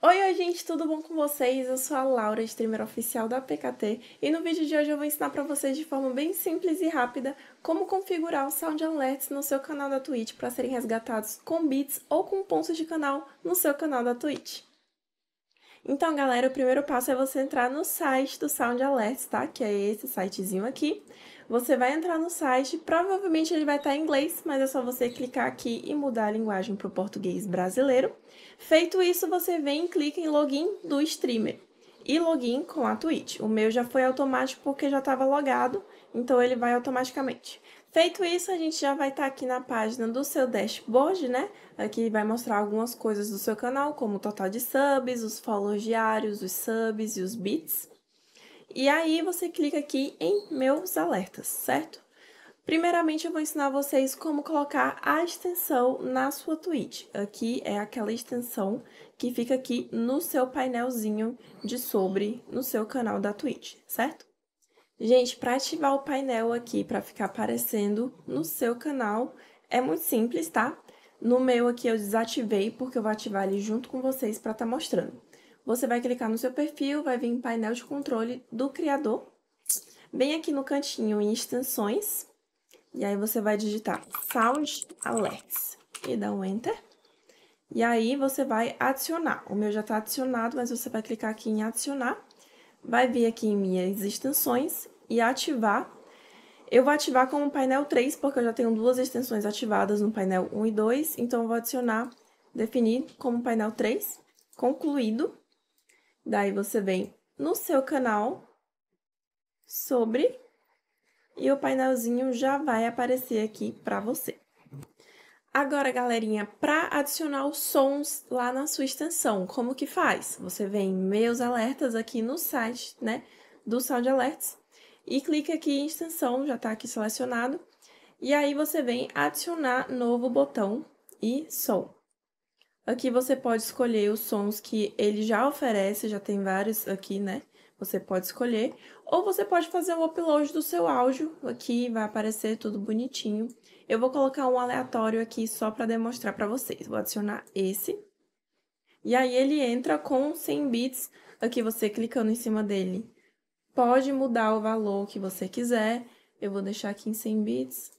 Oi, oi gente, tudo bom com vocês? Eu sou a Laura, streamer oficial da PKT, e no vídeo de hoje eu vou ensinar para vocês de forma bem simples e rápida como configurar os sound alerts no seu canal da Twitch para serem resgatados com bits ou com pontos de canal no seu canal da Twitch. Então, galera, o primeiro passo é você entrar no site do Sound Alerts, tá? Que é esse sitezinho aqui. Você vai entrar no site, provavelmente ele vai estar tá em inglês, mas é só você clicar aqui e mudar a linguagem para o português brasileiro. Feito isso, você vem e clica em login do streamer e login com a Twitch. O meu já foi automático porque já estava logado, então ele vai automaticamente. Feito isso, a gente já vai estar tá aqui na página do seu dashboard, né? Aqui vai mostrar algumas coisas do seu canal, como o total de subs, os follows diários, os subs e os bits. E aí você clica aqui em meus alertas, certo? Primeiramente eu vou ensinar vocês como colocar a extensão na sua tweet. Aqui é aquela extensão que fica aqui no seu painelzinho de sobre no seu canal da Twitch, certo? Gente, para ativar o painel aqui para ficar aparecendo no seu canal é muito simples, tá? No meu aqui eu desativei porque eu vou ativar ele junto com vocês para estar tá mostrando. Você vai clicar no seu perfil, vai vir em painel de controle do criador. Bem aqui no cantinho em extensões. E aí você vai digitar Sound Alerts e dá um Enter. E aí você vai adicionar. O meu já está adicionado, mas você vai clicar aqui em adicionar. Vai vir aqui em minhas extensões e ativar. Eu vou ativar como painel 3, porque eu já tenho duas extensões ativadas no painel 1 e 2. Então eu vou adicionar, definir como painel 3, concluído. Daí você vem no seu canal, sobre, e o painelzinho já vai aparecer aqui para você. Agora, galerinha, para adicionar os sons lá na sua extensão, como que faz? Você vem em Meus Alertas aqui no site né, do Sound Alerts e clica aqui em Extensão, já está aqui selecionado. E aí você vem adicionar novo botão e som. Aqui você pode escolher os sons que ele já oferece, já tem vários aqui, né? Você pode escolher. Ou você pode fazer um upload do seu áudio aqui, vai aparecer tudo bonitinho. Eu vou colocar um aleatório aqui só para demonstrar para vocês. Vou adicionar esse. E aí ele entra com 100 bits. Aqui você clicando em cima dele pode mudar o valor que você quiser. Eu vou deixar aqui em 100 bits.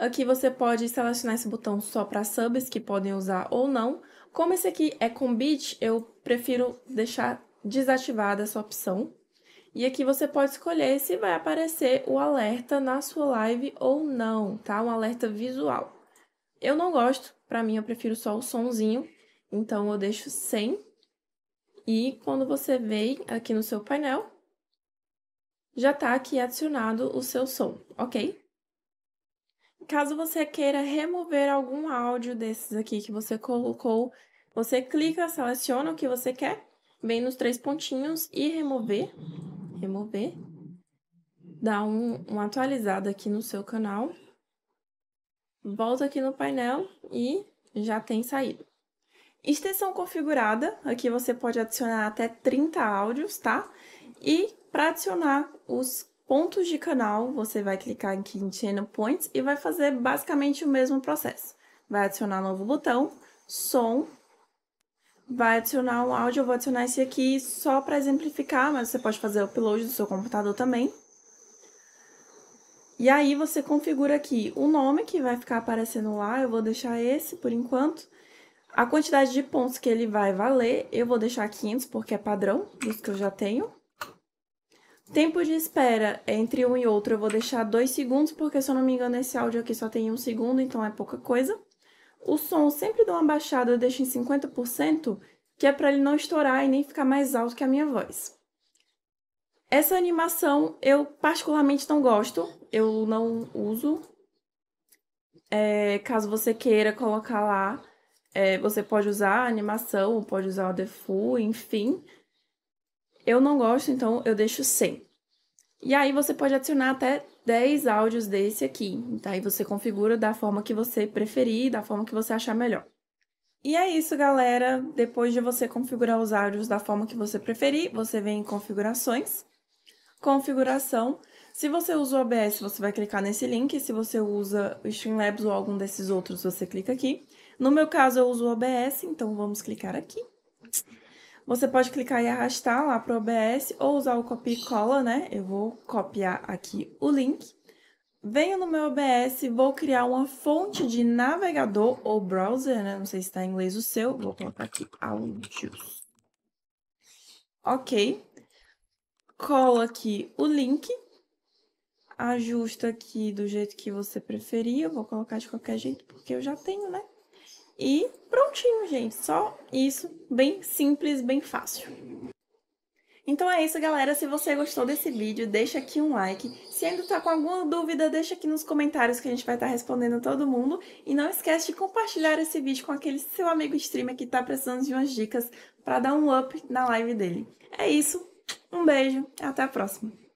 Aqui você pode selecionar esse botão só para subs que podem usar ou não. Como esse aqui é com bit, eu prefiro deixar desativada essa opção. E aqui você pode escolher se vai aparecer o alerta na sua live ou não, tá? Um alerta visual. Eu não gosto, para mim eu prefiro só o sonzinho, então eu deixo sem. E quando você vem aqui no seu painel, já está aqui adicionado o seu som, ok? Caso você queira remover algum áudio desses aqui que você colocou, você clica, seleciona o que você quer, vem nos três pontinhos e remover. Remover. Dá um, um atualizado aqui no seu canal. Volta aqui no painel e já tem saído. Extensão configurada, aqui você pode adicionar até 30 áudios, tá? E para adicionar os pontos de canal, você vai clicar aqui em Channel Points e vai fazer basicamente o mesmo processo. Vai adicionar novo botão, som, vai adicionar um áudio, eu vou adicionar esse aqui só para exemplificar, mas você pode fazer o upload do seu computador também. E aí você configura aqui o nome que vai ficar aparecendo lá, eu vou deixar esse por enquanto. A quantidade de pontos que ele vai valer, eu vou deixar 500 porque é padrão dos que eu já tenho. Tempo de espera entre um e outro eu vou deixar dois segundos, porque se eu não me engano esse áudio aqui só tem um segundo, então é pouca coisa. O som sempre dou uma baixada, eu deixo em 50%, que é para ele não estourar e nem ficar mais alto que a minha voz. Essa animação eu particularmente não gosto, eu não uso. É, caso você queira colocar lá, é, você pode usar a animação, pode usar o default, enfim. Eu não gosto, então eu deixo sem. E aí você pode adicionar até 10 áudios desse aqui. Tá? Então aí você configura da forma que você preferir, da forma que você achar melhor. E é isso, galera. Depois de você configurar os áudios da forma que você preferir, você vem em configurações, configuração. Se você usa o OBS, você vai clicar nesse link. Se você usa o Streamlabs ou algum desses outros, você clica aqui. No meu caso, eu uso o OBS, então vamos clicar aqui. Você pode clicar e arrastar lá para o OBS ou usar o copia e cola, né? Eu vou copiar aqui o link. Venho no meu OBS, vou criar uma fonte de navegador ou browser, né? Não sei se está em inglês o seu. Vou colocar aqui áudios. Ok. Colo aqui o link. Ajusta aqui do jeito que você preferir. Eu vou colocar de qualquer jeito, porque eu já tenho, né? E prontinho, gente. Só isso, bem simples, bem fácil. Então é isso, galera. Se você gostou desse vídeo, deixa aqui um like. Se ainda tá com alguma dúvida, deixa aqui nos comentários que a gente vai estar tá respondendo todo mundo. E não esquece de compartilhar esse vídeo com aquele seu amigo streamer que tá precisando de umas dicas para dar um up na live dele. É isso. Um beijo. Até a próxima.